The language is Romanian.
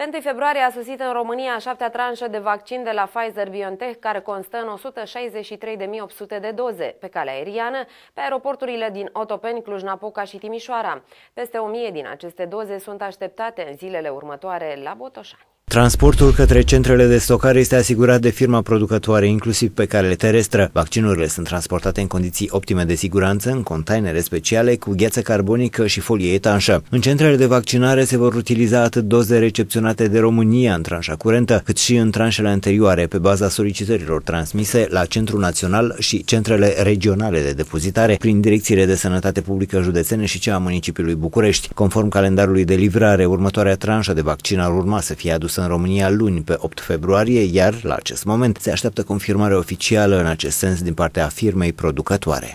Pe 1 februarie a sosit în România a șaptea tranșă de vaccin de la Pfizer-BioNTech, care constă în 163.800 de doze, pe calea aeriană, pe aeroporturile din Otopeni, Cluj-Napoca și Timișoara. Peste 1.000 din aceste doze sunt așteptate în zilele următoare la Botoșani. Transportul către centrele de stocare este asigurat de firma producătoare, inclusiv pe cale terestră. Vaccinurile sunt transportate în condiții optime de siguranță, în containere speciale cu gheață carbonică și folie etanșă. În centrele de vaccinare se vor utiliza atât doze recepționate de România în tranșa curentă, cât și în tranșele anterioare, pe baza solicitărilor transmise la Centrul Național și centrele regionale de depozitare prin direcțiile de sănătate publică județene și cea a municipiului București. Conform calendarului de livrare, următoarea tranșă de vaccin ar urma să fie adusă în România luni, pe 8 februarie, iar, la acest moment, se așteaptă confirmare oficială în acest sens din partea firmei producătoare.